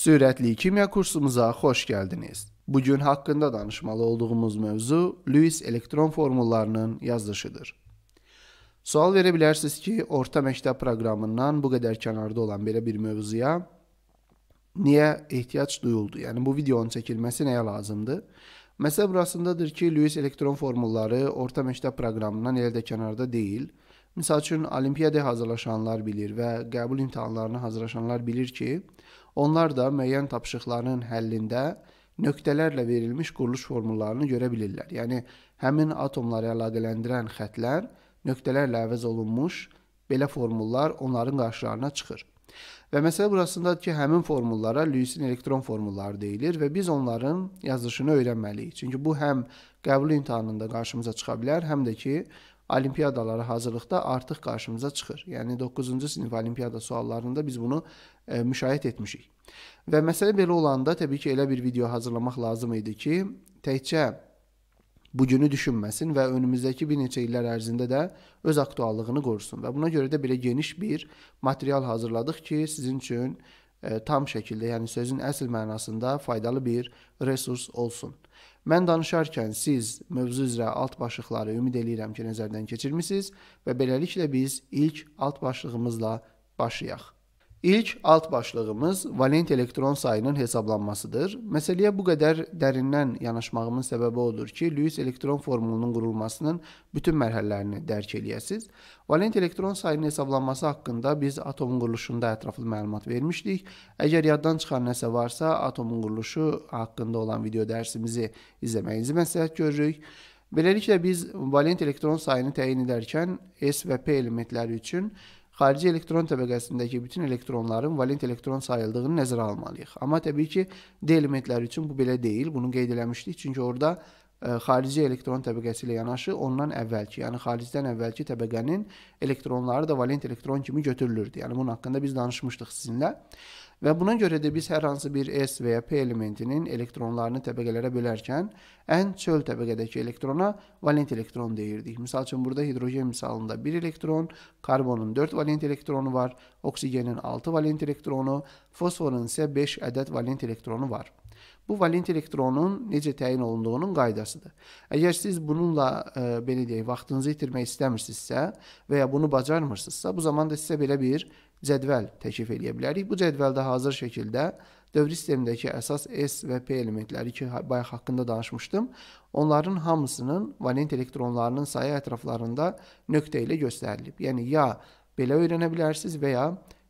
Sürətli kimya kursumuza xoş gəldiniz. Bu gün haqqında danışmalı olduğumuz mövzu Lewis elektron formullarının yazılışıdır. Sual verə bilərsiniz ki, orta məktəb proqramından bu qədər kənarda olan belə bir mövzuya niyə ehtiyac duyuldu? Yəni bu videonun çəkilməsi nəyə lazımdır? Məsələ burasındadır ki, Lewis elektron formulları orta məktəb proqramından elə də kənarda deyil. Məsəl üçün olimpiyada hazırlaşanlar bilir və qəbul imtahanlarına hazırlaşanlar bilir ki, Onlar da müəyyən tapşırıqların həllində nöqtələrlə verilmiş quruluş formullarını görə bilirlər. Yəni həmin atomları əlaqələndirən xətlər nöqtələrlə əvəz olunmuş belə formullar onların qarşılarına çıxır. Və məsələ burasındadır ki, həmin formullara Lewis-in elektron formulları deyilir və biz onların yazılışını öyrənməliyik. Çünki bu həm qəbul imtahanında qarşımıza çıxa bilər, həm də ki, olimpiadalara hazırlıqda artıq qarşımıza çıxır. Yəni 9-cu sinif olimpiada suallarında biz bunu e, müşahidə etmişik. Və məsələ belə olanda təbii ki, elə bir video hazırlamaq lazım idi ki, təkcə bu günü düşünməsin və önümüzdəki bir neçə illər ərzində də öz aktuallığını qorusun. Və buna görə də belə geniş bir material hazırladıq ki, sizin üçün e, tam şəkildə, yəni sözün əsl mənasında faydalı bir resurs olsun. Mən danışarkən siz mövzu üzrə alt başlıqları ümid eləyirəm ki, nəzərdən keçirmisiniz və beləliklə biz ilk alt başlığımızla başlayaq. İlk alt başlığımız valent elektron sayının hesablanmasıdır. Məsələyə bu qədər dərindən yanaşmağımın səbəbi odur ki, Lewis elektron formulunun qurulmasının bütün mərhələlərini dərk eləyəsiz. Valent elektron sayının hesablanması haqqında biz atomun quruluşunda ətraflı məlumat vermişdik. Əgər yaddan çıxan nəsə varsa, atomun quruluşu haqqında olan video dərsimizi izləməyinizi məsləhət görürük. Beləliklə biz valent elektron sayını təyin edərkən S və P elementləri üçün xarici elektron təbəqəsindəki bütün elektronların valent elektron sayıldığını nəzərə almalıyıq. Amma təbii ki, D elementləri üçün bu belə deyil. Bunu qeyd eləmişdik. Çünki orada ə, e, xarici elektron təbəqəsi ilə yanaşı ondan əvvəlki, yəni xaricdən əvvəlki təbəqənin elektronları da valent elektron kimi götürülürdü. Yəni bunun haqqında biz danışmışdıq sizinlə. Və buna görə də biz hər hansı bir S və ya P elementinin elektronlarını təbəqələrə bölərkən ən çöl təbəqədəki elektrona valent elektron deyirdik. Məsəl üçün burada hidrogen misalında 1 elektron, karbonun 4 valent elektronu var, oksigenin 6 valent elektronu, fosforun isə 5 ədəd valent elektronu var. Bu valent elektronun necə təyin olunduğunun qaydasıdır. Əgər siz bununla e, belə deyək vaxtınızı itirmək istəmirsinizsə və ya bunu bacarmırsınızsa, bu zaman da sizə belə bir cədvəl təklif edə bilərik. Bu cədvəldə hazır şəkildə dövri sistemindəki əsas S və P elementləri ki, bayaq haqqında danışmışdım, onların hamısının valent elektronlarının sayı ətraflarında nöqtə ilə göstərilib. Yəni, ya belə öyrənə bilərsiniz və ya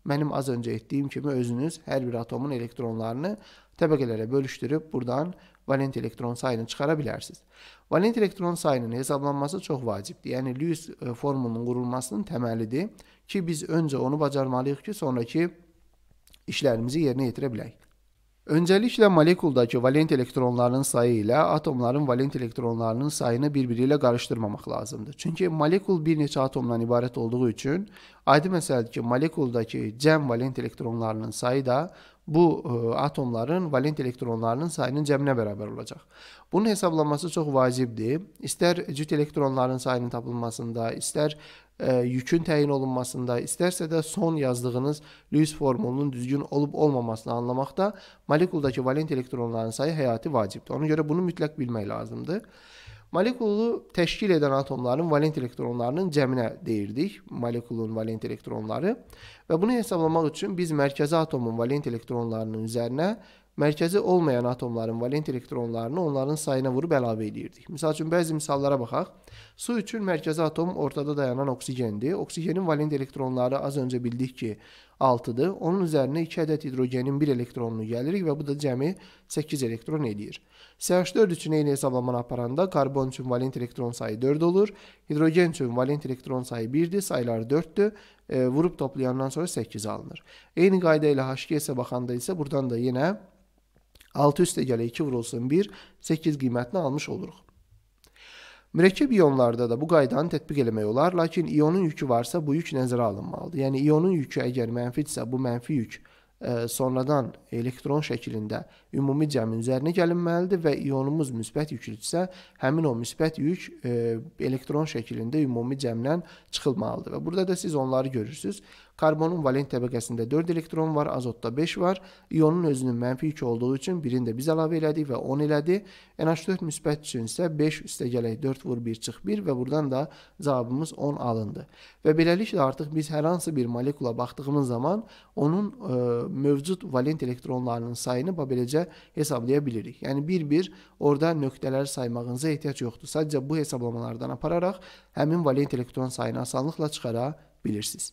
mənim az öncə etdiyim kimi özünüz hər bir atomun elektronlarını təbəqələrə bölüşdürüb buradan valent elektron sayını çıxara bilərsiniz. Valent elektron sayının hesablanması çox vacibdir. Yəni Lewis e, formunun qurulmasının təməlidir ki, biz öncə onu bacarmalıyıq ki, sonrakı işlərimizi yerinə yetirə bilək. Öncəliklə molekuldakı valent elektronların sayı ilə atomların valent elektronlarının sayını bir-biri ilə qarışdırmamaq lazımdır. Çünki molekul bir neçə atomdan ibarət olduğu üçün adi məsələdir ki, molekuldakı cəm valent elektronlarının sayı da bu ə, e, atomların valent elektronlarının sayının cəminə bərabər olacaq. Bunun hesablanması çox vacibdir. İstər cüt elektronların sayının tapılmasında, istər ə, yükün təyin olunmasında, istərsə də son yazdığınız Lewis formulunun düzgün olub-olmamasını anlamaqda molekuldakı valent elektronların sayı həyati vacibdir. Ona görə bunu mütləq bilmək lazımdır. Molekulu təşkil edən atomların valent elektronlarının cəminə deyirdik. Molekulun valent elektronları və bunu hesablamaq üçün biz mərkəzi atomun valent elektronlarının üzərinə mərkəzi olmayan atomların valent elektronlarını onların sayına vurub əlavə edirdik. Məsəl üçün bəzi misallara baxaq. Su üçün mərkəzi atom ortada dayanan oksigendir. Oksigenin valent elektronları az öncə bildik ki, 6-dır. Onun üzərinə 2 ədəd hidrogenin 1 elektronunu gəlirik və bu da cəmi 8 elektron eləyir. CH4 üçün eyni hesablamanı aparanda karbon üçün valent elektron sayı 4 olur. Hidrogen üçün valent elektron sayı 1-dir, sayılar 4-dür. E, vurub toplayandan sonra 8 alınır. Eyni qayda ilə H2S-ə baxanda isə buradan da yenə 6 üstə gələ 2 vurulsun 1, 8 qiymətini almış oluruq. Mürəkkəb ionlarda da bu qaydanı tətbiq eləmək olar, lakin ionun yükü varsa bu yük nəzərə alınmalıdır. Yəni ionun yükü əgər mənfidirsə, bu mənfi yük ə, e, sonradan elektron şəklində ümumi cəmin üzərinə gəlinməlidir və ionumuz müsbət yüklüdürsə, həmin o müsbət yük e, elektron şəklində ümumi cəmdən çıxılmalıdır. Və burada da siz onları görürsüz. Karbonun valent təbəqəsində 4 elektron var, azotda 5 var. İonun özünün mənfi yük olduğu üçün birini də biz əlavə elədik və 10 elədi. NH4 müsbət üçün isə 5 üstə gələk 4 vur 1 çıx 1 və buradan da cavabımız 10 alındı. Və beləliklə artıq biz hər hansı bir molekula baxdığımız zaman onun e, mövcud valent elektronlarının sayını və beləcə də hesablaya bilirik. Yəni bir-bir orada nöqtələri saymağınıza ehtiyac yoxdur. Sadəcə bu hesablamalardan apararaq həmin valent elektron sayını asanlıqla çıxara bilirsiniz.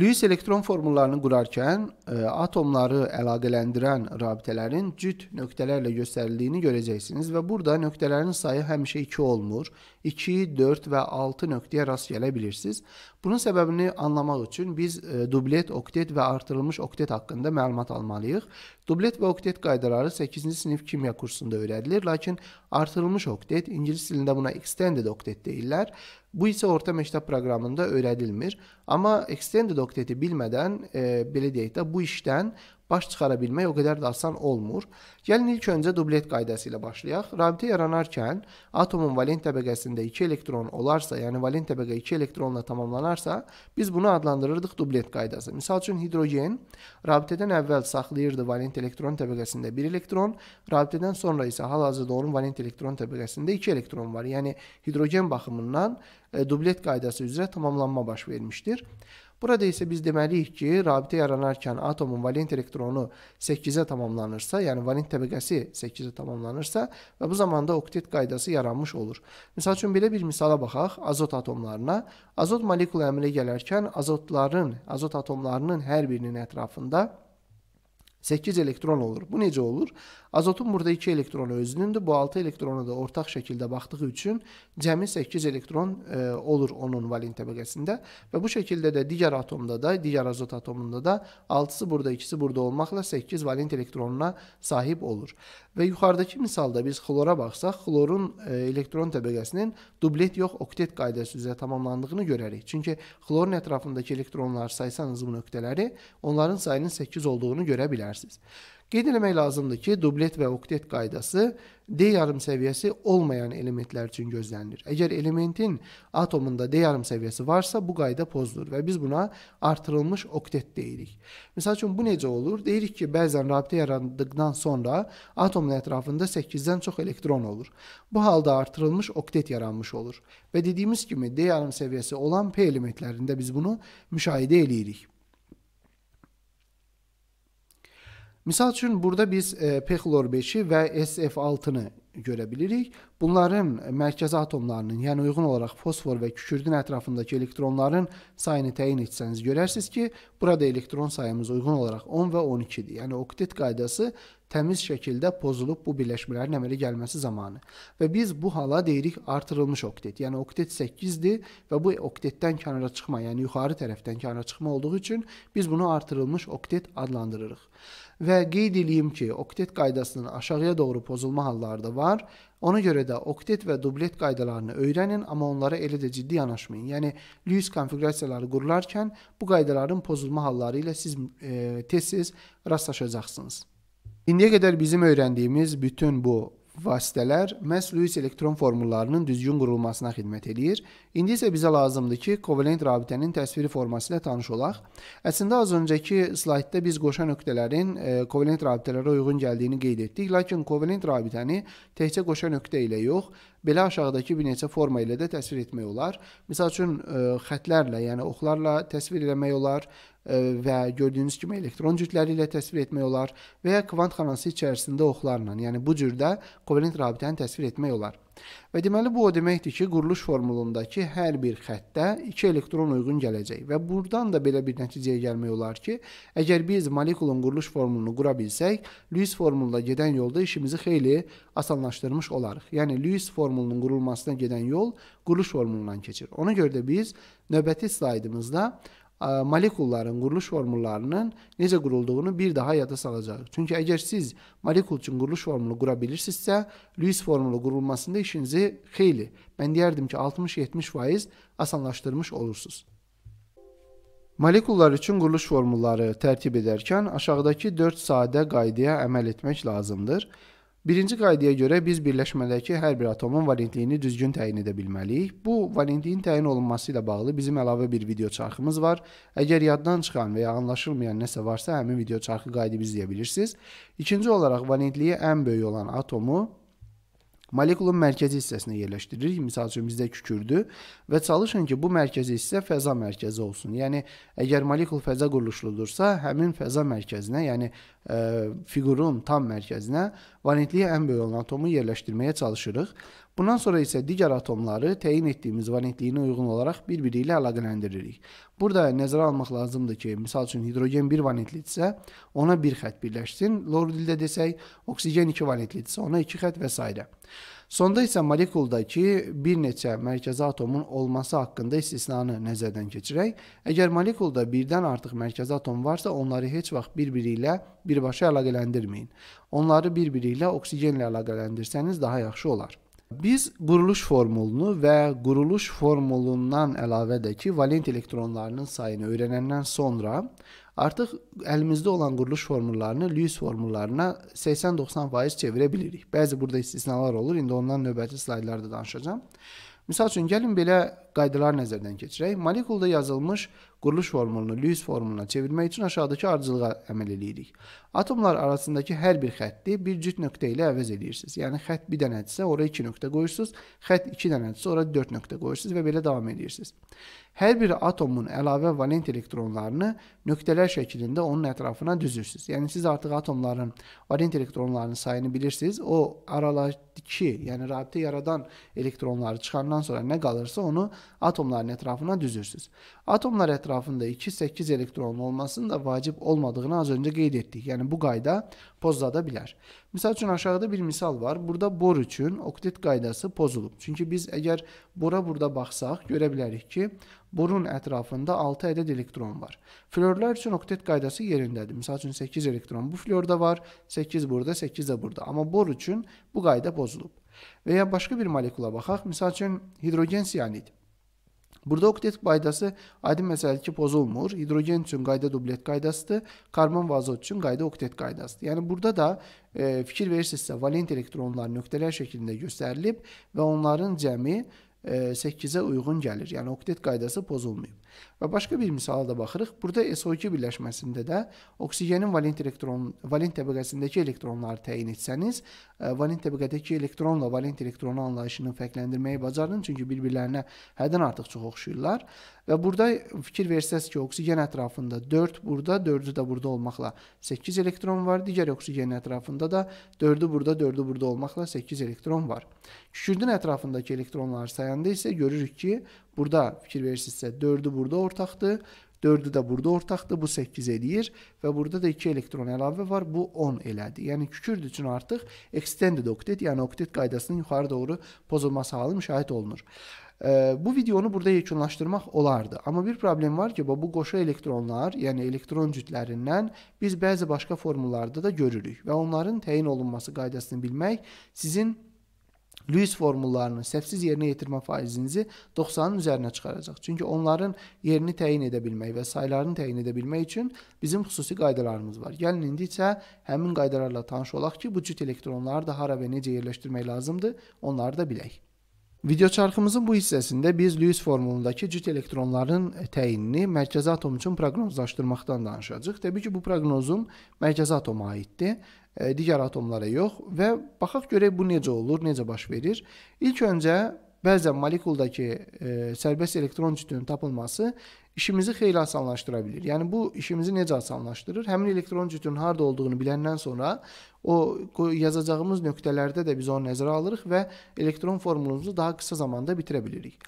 Lewis elektron formullarını qurarkən ə, e, atomları əlaqələndirən rabitələrin cüt nöqtələrlə göstərildiyini görəcəksiniz və burada nöqtələrin sayı həmişə 2 olmur. 2, 4 və 6 nöqtəyə rast gələ bilirsiniz. Bunun səbəbini anlamaq üçün biz e, dublet, oktet və artırılmış oktet haqqında məlumat almalıyıq. Dublet və oktet qaydaları 8-ci sinif kimya kursunda öyrədilir, lakin artırılmış oktet, ingilis dilində buna extended oktet deyirlər. Bu isə orta məktəb proqramında öyrədilmir. Amma extended okteti bilmədən, e, belə deyək də, bu işdən baş çıxara bilmək o qədər də asan olmur. Gəlin ilk öncə dublet qaydası ilə başlayaq. Rabitə yaranarkən atomun valent təbəqəsində 2 elektron olarsa, yəni valent təbəqə 2 elektronla tamamlanarsa, biz bunu adlandırırdıq dublet qaydası. Məsəl üçün hidrogen rabitədən əvvəl saxlayırdı valent elektron təbəqəsində 1 elektron, rabitədən sonra isə hal-hazırda onun valent elektron təbəqəsində 2 elektron var. Yəni hidrogen baxımından e, dublet qaydası üzrə tamamlanma baş vermişdir. Burada isə biz deməliyik ki, rabitə yaranarkən atomun valent elektronu 8-ə tamamlanırsa, yəni valent təbəqəsi 8-ə tamamlanırsa və bu zamanda oktet qaydası yaranmış olur. Məsəl üçün belə bir misala baxaq, azot atomlarına. Azot molekulu əmələ gələrkən azotların, azot atomlarının hər birinin ətrafında 8 elektron olur. Bu necə olur? Azotun burada 2 elektronu özünündür. Bu 6 elektronu da ortaq şəkildə baxdığı üçün cəmi 8 elektron e, olur onun valent təbəqəsində və bu şəkildə də digər atomda da, digər azot atomunda da 6-sı burada, 2-si burada olmaqla 8 valent elektronuna sahib olur. Və yuxarıdakı misalda biz xlora baxsaq, xlorun e, elektron təbəqəsinin dublet yox oktet qaydası üzrə tamamlandığını görərik. Çünki xlorun ətrafındakı elektronlar saysanız bu nöqtələri, onların sayının 8 olduğunu görə bilərsiniz. Qeyd eləmək lazımdır ki, dublet və oktet qaydası D yarım səviyyəsi olmayan elementlər üçün gözlənilir. Əgər elementin atomunda D yarım səviyyəsi varsa, bu qayda pozulur və biz buna artırılmış oktet deyirik. Məsəl üçün bu necə olur? Deyirik ki, bəzən rabitə yarandıqdan sonra atomun ətrafında 8-dən çox elektron olur. Bu halda artırılmış oktet yaranmış olur və dediyimiz kimi D yarım səviyyəsi olan P elementlərində biz bunu müşahidə eləyirik. Misal üçün burada biz e, P-xlor-5-i və SF6-nı görə bilirik. Bunların mərkəzi atomlarının, yəni uyğun olaraq fosfor və kükürdün ətrafındakı elektronların sayını təyin etsəniz görərsiniz ki, burada elektron sayımız uyğun olaraq 10 və 12-dir. Yəni oktet qaydası təmiz şəkildə pozulub bu birləşmələrin əmələ gəlməsi zamanı. Və biz bu hala deyirik artırılmış oktet. Yəni oktet 8-dir və bu oktetdən kənara çıxma, yəni yuxarı tərəfdən kənara çıxma olduğu üçün biz bunu artırılmış oktet adlandırırıq. Və qeyd eləyim ki, oktet qaydasının aşağıya doğru pozulma halları da var. Ona görə də oktet və dublet qaydalarını öyrənin, amma onlara elə də ciddi yanaşmayın. Yəni Lewis konfiqurasiyaları qurularkən bu qaydaların pozulma halları ilə siz e, tez-tez rastlaşacaqsınız. İndiyə qədər bizim öyrəndiyimiz bütün bu vasitələr məhz Lewis elektron formullarının düzgün qurulmasına xidmət eləyir. İndi isə bizə lazımdır ki, kovalent rabitənin təsviri forması ilə tanış olaq. Əslində az öncəki slaydda biz qoşa nöqtələrin e, kovalent rabitələrə uyğun gəldiyini qeyd etdik, lakin kovalent rabitəni təkcə qoşa nöqtə ilə yox, belə aşağıdakı bir neçə forma ilə də təsvir etmək olar. Məsəl üçün e, xətlərlə, yəni oxlarla təsvir eləmək olar və gördüyünüz kimi elektron cütləri ilə təsvir etmək olar və ya kvant xanası içərisində oxlarla, yəni bu cürdə kovalent rabitəni təsvir etmək olar. Və deməli bu o deməkdir ki, quruluş formulundakı hər bir xəttdə 2 elektron uyğun gələcək və burdan da belə bir nəticəyə gəlmək olar ki, əgər biz molekulun quruluş formulunu qura bilsək, Lewis formuluna gedən yolda işimizi xeyli asanlaşdırmış olarıq. Yəni Lewis formulunun qurulmasına gedən yol quruluş formulundan keçir. Ona görə də biz növbəti slaydımızda E, molekulların quruluş formullarının necə qurulduğunu bir daha yada salacaq. Çünki əgər siz molekul üçün quruluş formulu qura bilirsinizsə, Lewis formulu qurulmasında işinizi xeyli, mən deyərdim ki, 60-70% asanlaşdırmış olursunuz. Molekullar üçün quruluş formulları tərtib edərkən aşağıdakı 4 sadə qaydaya əməl etmək lazımdır. 1 Birinci qaydaya görə biz birləşmədəki hər bir atomun valentliyini düzgün təyin edə bilməliyik. Bu valentliyin təyin olunması ilə bağlı bizim əlavə bir video çarxımız var. Əgər yaddan çıxan və ya anlaşılmayan nəsə varsa, həmin video çarxı qaydı izləyə bilirsiniz. İkinci olaraq valentliyi ən böyük olan atomu molekulun mərkəzi hissəsinə yerləşdiririk. Məsəl üçün bizdə kükürdür və çalışın ki, bu mərkəzi hissə fəza mərkəzi olsun. Yəni əgər molekul fəza quruluşludursa, həmin fəza mərkəzinə, yəni ə, e, figurun tam mərkəzinə valentliyi ən böyük olan atomu yerləşdirməyə çalışırıq. Bundan sonra isə digər atomları təyin etdiyimiz valentliyinə uyğun olaraq bir-biri ilə əlaqələndiririk. Burada nəzərə almaq lazımdır ki, misal üçün hidrogen 1 valentlidirsə, ona 1 xətt birləşsin. Lor dildə desək, oksigen 2 valentlidirsə, ona 2 xətt və s. Sonda isə molekuldakı bir neçə mərkəzi atomun olması haqqında istisnanı nəzərdən keçirək. Əgər molekulda birdən artıq mərkəzi atom varsa, onları heç vaxt bir-biri ilə birbaşa əlaqələndirməyin. Onları bir-biri ilə oksigenlə əlaqələndirsəniz daha yaxşı olar. Biz quruluş formulunu və quruluş formulundan əlavə də ki, valent elektronlarının sayını öyrənəndən sonra artıq əlimizdə olan quruluş formullarını Lewis formullarına 80-90% çevirə bilirik. Bəzi burada istisnalar olur. İndi ondan növbəti slaydlarda danışacağam. Məsəl üçün gəlin belə qaydalar nəzərdən keçirək. Molekulda yazılmış quruluş formulunu Lewis formuluna çevirmək üçün aşağıdakı ardıcılığa əməl eləyirik. Atomlar arasındakı hər bir xətti bir cüt nöqtə ilə əvəz edirsiniz. Yəni xətt bir dənədirsə, ora 2 nöqtə qoyursunuz, xətt 2 dənədirsə, ora 4 nöqtə qoyursunuz və belə davam edirsiniz. Hər bir atomun əlavə valent elektronlarını nöqtələr şəklində onun ətrafına düzürsüz. Yəni siz artıq atomların valent elektronlarının sayını bilirsiniz. O aralardakı, yəni rabitə yaradan elektronları çıxandan sonra nə qalırsa onu atomların ətrafına düzürsüz. Atomlar ətrafında 2-8 elektron olmasının da vacib olmadığını az öncə qeyd etdik. Yəni bu qayda pozulada bilər. Məsəl üçün aşağıda bir misal var. Burada bor üçün oktet qaydası pozulub. Çünki biz əgər bora burada baxsaq görə bilərik ki, borun ətrafında 6 ədəd elektron var. Florlar üçün oktet qaydası yerindədir. Məsəl üçün 8 elektron bu florda var, 8 burada, 8 də burada. Amma bor üçün bu qayda pozulub. Və ya başqa bir molekula baxaq. Məsəl üçün hidrogen siyanid. Burada oktet qaydası adi məsələdir ki, pozulmur. Hidrogen üçün qayda dublet qaydasıdır. Karbon və azot üçün qayda oktet qaydasıdır. Yəni burada da e, fikir verirsinizsə, valent elektronlar nöqtələr şəklində göstərilib və onların cəmi e, 8-ə uyğun gəlir. Yəni oktet qaydası pozulmayıb. Və başqa bir misala da baxırıq. Burada SO2 birləşməsində də oksigenin valent elektron valent təbəqəsindəki elektronları təyin etsəniz, e, valent təbəqədəki elektronla valent elektronu anlayışını fərqləndirməyi bacarın, çünki bir-birlərinə həddən artıq çox oxşayırlar. Və burada fikir versəz ki, oksigen ətrafında 4 burada, 4-ü də burada olmaqla 8 elektron var, digər oksigenin ətrafında da 4-ü burada, 4-ü burada olmaqla 8 elektron var. Kükürdün ətrafındakı elektronları sayanda isə görürük ki, Burada fikir verirsinizsə 4-ü burada ortaqdır. 4-ü də burada ortaqdır. Bu 8 eləyir və burada da 2 elektron əlavə var. Bu 10 elədi. Yəni kükürd üçün artıq extended oktet, yəni oktet qaydasının yuxarı doğru pozulması halı müşahidə olunur. E, bu videonu burada yekunlaşdırmaq olardı. Amma bir problem var ki, bu qoşu elektronlar, yəni elektron cütlərindən biz bəzi başqa formullarda da görürük və onların təyin olunması qaydasını bilmək sizin Lewis formullarını səhvsiz yerinə yetirmə faizinizi 90-ın üzərinə çıxaracaq. Çünki onların yerini təyin edə bilmək və saylarını təyin edə bilmək üçün bizim xüsusi qaydalarımız var. Gəlin indi isə həmin qaydalarla tanış olaq ki, bu cüt elektronları da hara və necə yerləşdirmək lazımdır, onları da bilək. Videoçarxımızın bu hissəsində biz Lewis formulundakı cüt elektronların e, təyinini mərkəzi atom üçün proqnozlaşdırmaqdan danışacağıq. Təbii ki, bu proqnozun mərkəzi atoma aiddir, e, digər atomlara yox və baxaq görək bu necə olur, necə baş verir. İlk öncə bəzən molekuldakı e, sərbəst elektron cütünün tapılması işimizi xeyli asanlaşdıra bilir. Yəni bu işimizi necə asanlaşdırır? Həmin elektron cütün harda olduğunu biləndən sonra o yazacağımız nöqtələrdə də biz onu nəzərə alırıq və elektron formulumuzu daha qısa zamanda bitirə bilirik.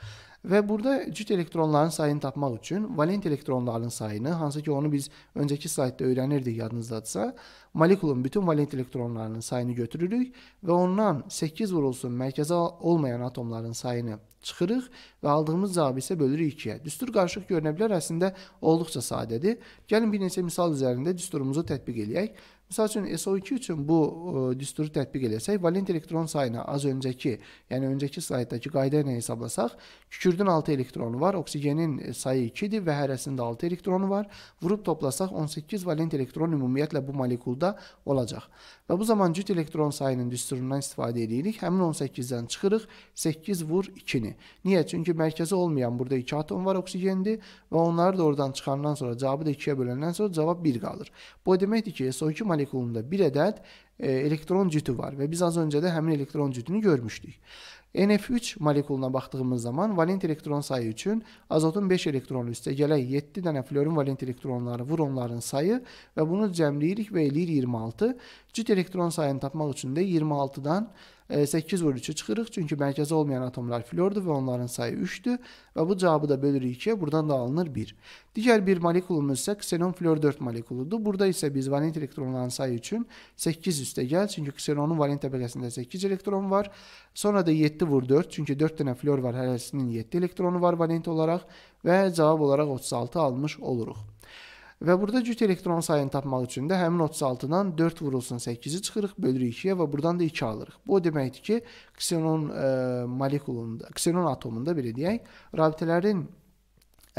Və burada cüt elektronların sayını tapmaq üçün valent elektronların sayını, hansı ki onu biz öncəki saytda öyrənirdik yadınızdadırsa, molekulun bütün valent elektronlarının sayını götürürük və ondan 8 vurulsun mərkəzi olmayan atomların sayını çıxırıq və aldığımız cavabı isə bölürük 2-yə. Düstur qarışıq görünə bilər, əslində olduqca sadədir. Gəlin bir neçə misal üzərində düsturumuzu tətbiq eləyək. Məsəl üçün SO2 üçün bu ə, e, düsturu tətbiq eləsək, valent elektron sayını az öncəki, yəni öncəki saytdakı qayda ilə hesablasaq, kükürdün 6 elektronu var, oksigenin e, sayı 2-dir və hərəsində 6 elektronu var. Vurub toplasaq 18 valent elektron ümumiyyətlə bu molekulda olacaq. Və bu zaman cüt elektron sayının düsturundan istifadə edirik. Həmin 18-dən çıxırıq, 8 vur 2-ni. Niyə? Çünki mərkəzi olmayan burada 2 atom var oksigendi və onları da oradan çıxandan sonra cavabı da 2-yə böləndən sonra cavab 1 qalır. Bu deməkdir ki, SO2 molekulu molekulunda bir ədəd e, elektron cütü var və biz az öncə də həmin elektron cütünü görmüşdük. NF3 molekuluna baxdığımız zaman valent elektron sayı üçün azotun 5 elektronu üstə gələk 7 dənə florin valent elektronları vur onların sayı və bunu cəmləyirik və eləyir 26. Cüt elektron sayını tapmaq üçün də 26-dan 8 vur 3-ü çıxırıq, çünki mərkəzi olmayan atomlar flordur və onların sayı 3-dür və bu cavabı da bölürük 2-yə, buradan da alınır 1. Digər bir molekulumuz isə ksenon flor 4 molekuludur. Burada isə biz valent elektronların sayı üçün 8 üstə gəl, çünki ksenonun valent təbəqəsində 8 elektron var. Sonra da 7 vur 4, çünki 4 dənə flor var, hərəsinin 7 elektronu var valent olaraq və cavab olaraq 36 almış oluruq. Və burada cüt elektron sayını tapmaq üçün də həmin 36-dan 4 vurulsun 8-i çıxırıq, bölürük 2-yə və buradan da 2 alırıq. Bu o deməkdir ki, ksenon e, molekulunda, ksenon atomunda belə deyək, rabitələrin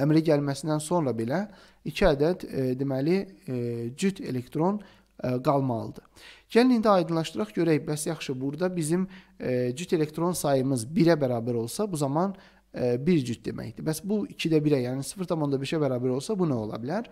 əmri gəlməsindən sonra belə 2 ədəd e, deməli e, cüt elektron e, qalmalıdır. Gəlin indi aydınlaşdıraq görək, bəs yaxşı burada bizim e, cüt elektron sayımız 1-ə bərabər olsa, bu zaman e, bir cüt deməkdir. Bəs bu 2-də 1-ə, yəni 0.5-ə bərabər olsa bu nə ola bilər?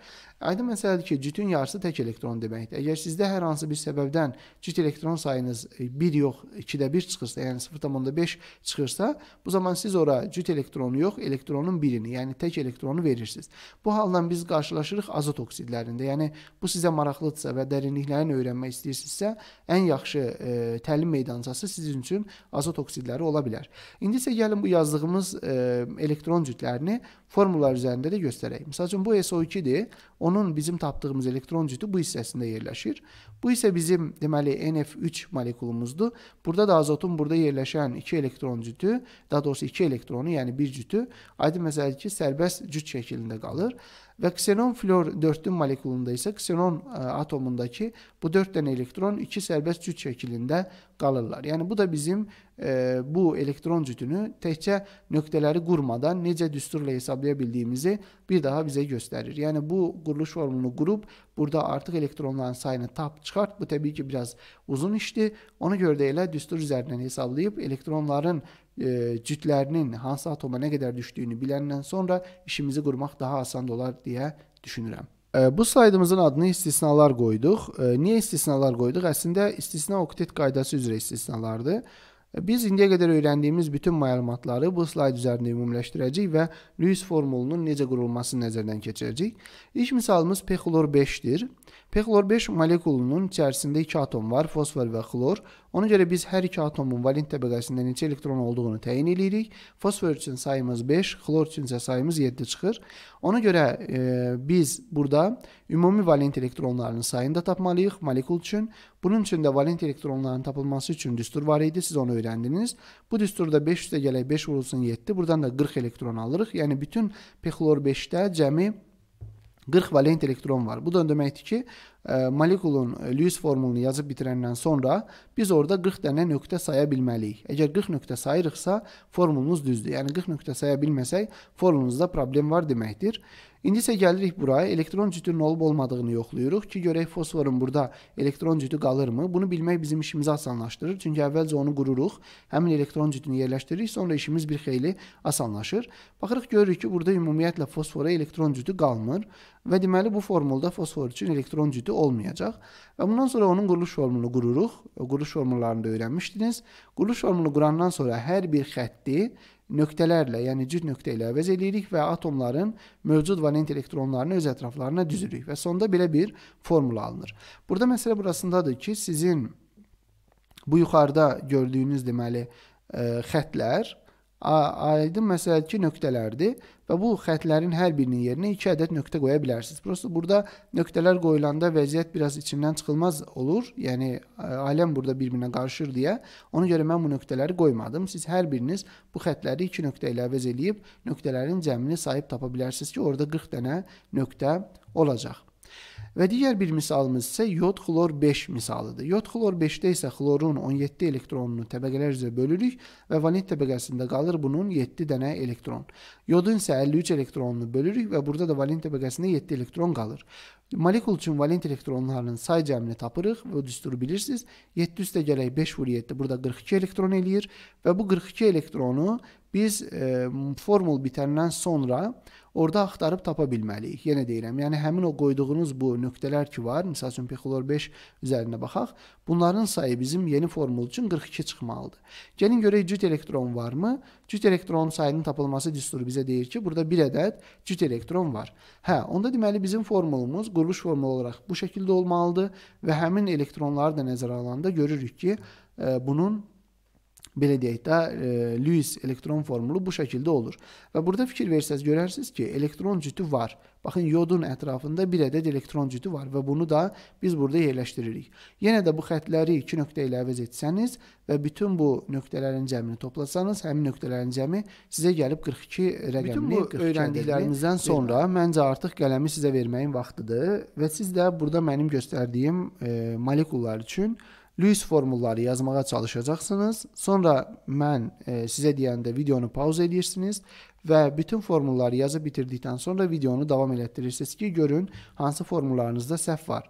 Aydın məsələdir ki, cütün yarısı tək elektron deməkdir. Əgər sizdə hər hansı bir səbəbdən cüt elektron sayınız 1 yox, 2-də 1 çıxırsa, yəni 0.5 çıxırsa, bu zaman siz ora cüt elektronu yox, elektronun birini, yəni tək elektronu verirsiniz. Bu haldan biz qarşılaşırıq azot oksidlərində. Yəni bu sizə maraqlıdırsa və dərinliklərini öyrənmək istəyirsinizsə, ən yaxşı e, təlim meydançası sizin üçün azot oksidləri ola bilər. İndi isə gəlin bu yazdığımız e, E, elektron cütlərini formullar üzərində də göstərək. Məsəl üçün bu SO2-dir. Onun bizim tapdığımız elektron cütü bu hissəsində yerləşir. Bu isə bizim deməli NF3 molekulumuzdur. Burada da azotun burada yerləşən 2 elektron cütü, daha doğrusu 2 elektronu, yəni bir cütü aydın məsələdir ki, sərbəst cüt şəklində qalır. Və ksenon flor 4-ün molekulunda isə ksenon e, atomundakı bu 4 dənə elektron iki sərbəst cüt şəklində qalırlar. Yəni bu da bizim e, bu elektron cütünü təkcə nöqtələri qurmadan necə düsturla hesablaya bildiyimizi bir daha bizə göstərir. Yəni bu quruluş formulunu qurub Burada artıq elektronların sayını tap çıxart. Bu təbii ki, biraz uzun işdir. Ona görə də elə düstur üzərindən hesablayıb elektronların e, cütlərinin hansı atoma nə qədər düşdüyünü biləndən sonra işimizi qurmaq daha asan olar deyə düşünürəm. E, bu slaydımızın adını istisnalar qoyduq. E, niyə istisnalar qoyduq? Əslində istisna oktet qaydası üzrə istisnalardır. Biz indiyə qədər öyrəndiyimiz bütün məlumatları bu slayd üzərində ümumiləşdirəcək və Lewis formulunun necə qurulması nəzərdən keçirəcək. İlk misalımız P xlor 5-dir. Perxlor 5 molekulunun içərisində 2 atom var, fosfor və xlor. Ona görə biz hər iki atomun valent təbəqəsində neçə elektron olduğunu təyin edirik. Fosfor üçün sayımız 5, xlor üçün isə sayımız 7 çıxır. Ona görə e, biz burada ümumi valent elektronların sayını da tapmalıyıq molekul üçün. Bunun üçün də valent elektronların tapılması üçün düstur var idi, siz onu öyrəndiniz. Bu düsturda 5 üstə gələk 5 vurulsun 7, buradan da 40 elektron alırıq. Yəni bütün Perxlor 5-də cəmi 40 valent elektron var. Bu da deməkdir ki, e, molekulun e, Lewis formulunu yazıb bitirəndən sonra biz orada 40 dənə nöqtə saya bilməliyik. Əgər 40 nöqtə sayırıqsa, formulumuz düzdür. Yəni 40 nöqtə saya bilməsək, formulumuzda problem var deməkdir. İndi isə gəlirik buraya, elektron cütün olub olmadığını yoxlayırıq ki, görək fosforun burada elektron cütü qalırmı? Bunu bilmək bizim işimizi asanlaşdırır. Çünki əvvəlcə onu qururuq, həmin elektron cütünü yerləşdiririk, sonra işimiz bir xeyli asanlaşır. Baxırıq, görürük ki, burada ümumiyyətlə fosfora elektron cütü qalmır və deməli bu formulda fosfor üçün elektron cütü olmayacaq. Və bundan sonra onun quruluş formulunu qururuq. Quruluş formullarını da öyrənmişdiniz. Quruluş formulunu qurandan sonra hər bir xətti nöqtələrlə, yəni cüt nöqtə ilə əvəz eləyirik və atomların mövcud valent elektronlarını öz ətraflarına düzürük və sonda belə bir formula alınır. Burada məsələ burasındadır ki, sizin bu yuxarıda gördüyünüz deməli ə, e, xətlər aydın məsələ ki, nöqtələrdir və bu xətlərin hər birinin yerinə 2 ədəd nöqtə qoya bilərsiniz. Prosta burada nöqtələr qoyulanda vəziyyət biraz içindən çıxılmaz olur. Yəni aləm burada bir-birinə qarışır deyə. Ona görə mən bu nöqtələri qoymadım. Siz hər biriniz bu xətləri 2 nöqtə ilə əvəz eləyib nöqtələrin cəmini sayıb tapa bilərsiniz ki, orada 40 dənə nöqtə olacaq. Və digər bir misalımız isə yod xlor 5 misalıdır. Yod xlor 5-də isə xlorun 17 elektronunu təbəqələr üzrə bölürük və valet təbəqəsində qalır bunun 7 dənə elektron. Yodun isə 53 elektronunu bölürük və burada da valent təbəqəsində 7 elektron qalır. Molekul üçün valent elektronlarının say cəmini tapırıq və düsturu bilirsiniz. 7 üstə gələk 5 vur 7 burada 42 elektron eləyir və bu 42 elektronu biz e, formul bitəndən sonra orada axtarıb tapa bilməliyik. Yenə deyirəm, yəni həmin o qoyduğunuz bu nöqtələr ki var, məsəl üçün Pixlor 5 üzərində baxaq, bunların sayı bizim yeni formul üçün 42 çıxmalıdır. Gəlin görək cüt elektron varmı? Cüt elektron sayının tapılması disturu bizə deyir ki, burada bir ədəd cüt elektron var. Hə, onda deməli bizim formulumuz quruluş formulu olaraq bu şəkildə olmalıdır və həmin elektronları da nəzərə alanda görürük ki, e, bunun belə deyək də, e, Lewis elektron formulu bu şəkildə olur. Və burada fikir versəz görərsiniz ki, elektron cütü var. Baxın, yodun ətrafında bir ədəd elektron cütü var və bunu da biz burada yerləşdiririk. Yenə də bu xətləri 2 nöqtə ilə əvəz etsəniz və bütün bu nöqtələrin cəmini toplasanız, həmin nöqtələrin cəmi sizə gəlib 42 rəqəmli. Bütün bu öyrəndiklərimizdən verir. sonra məncə artıq qələmi sizə verməyin vaxtıdır və siz də burada mənim göstərdiyim e, molekullar üçün Lewis formulları yazmağa çalışacaqsınız. Sonra mən e, sizə deyəndə videonu pauza edirsiniz və bütün formulları yazıb bitirdikdən sonra videonu davam elətdirirsiniz ki, görün hansı formullarınızda səhv var.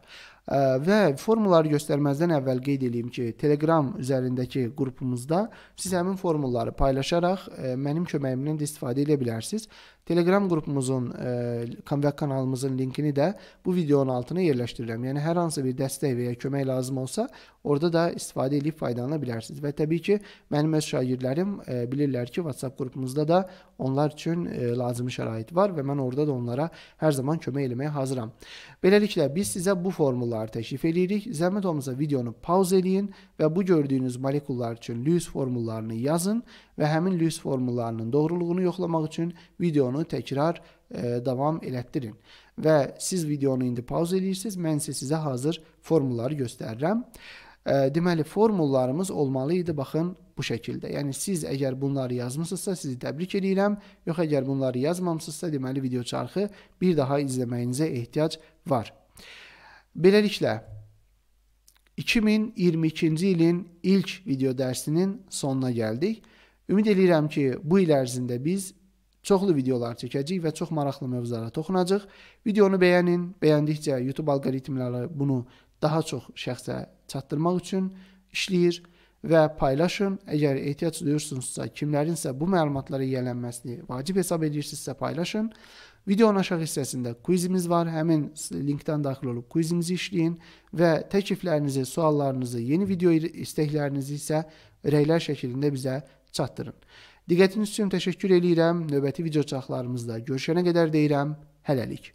E, və formulları göstərməzdən əvvəl qeyd edeyim ki, Telegram üzərindəki qrupumuzda siz həmin formulları paylaşaraq e, mənim köməyimdən də istifadə edə bilərsiniz. Telegram qrupumuzun e, Konvert kanalımızın linkini də bu videonun altına yerləşdirirəm. Yəni hər hansı bir dəstək və ya kömək lazım olsa, orada da istifadə edib faydalana bilərsiniz. Və təbii ki, mənim öz şagirdlərim e, bilirlər ki, WhatsApp qrupumuzda da onlar üçün e, lazımi şərait var və mən orada da onlara hər zaman kömək eləməyə hazıram. Beləliklə biz sizə bu formulları təklif eləyirik. Zəhmət olmasa videonu pauz eləyin və bu gördüyünüz molekullar üçün Lewis formullarını yazın və həmin lüs formullarının doğruluğunu yoxlamaq üçün videonu təkrar e, davam elətdirin. Və siz videonu indi pauza edirsiniz, mən isə sizə hazır formulları göstərirəm. E, deməli, formullarımız olmalı idi, baxın, bu şəkildə. Yəni, siz əgər bunları yazmışsınızsa, sizi təbrik edirəm. Yox, əgər bunları yazmamışsınızsa, deməli, video çarxı bir daha izləməyinizə ehtiyac var. Beləliklə, 2022-ci ilin ilk video dərsinin sonuna gəldik. Ümid eləyirəm ki, bu il ərzində biz çoxlu videolar çəkəcəyik və çox maraqlı mövzulara toxunacağıq. Videonu bəyənin. Bəyəndikcə YouTube alqoritmləri bunu daha çox şəxsə çatdırmaq üçün işləyir və paylaşın. Əgər ehtiyac duyursunuzsa, kimlərinsə bu məlumatlara yiyələnməsini vacib hesab edirsinizsə, paylaşın. Videonun aşağı hissəsində quizimiz var. Həmin linkdən daxil olub quizimizi işləyin və təkliflərinizi, suallarınızı, yeni video istəklərinizi isə rəylər şəklində bizə çatdırın. Diqqətiniz üçün təşəkkür eləyirəm. Növbəti videoçaqlarımızda görüşənə qədər deyirəm, hələlik.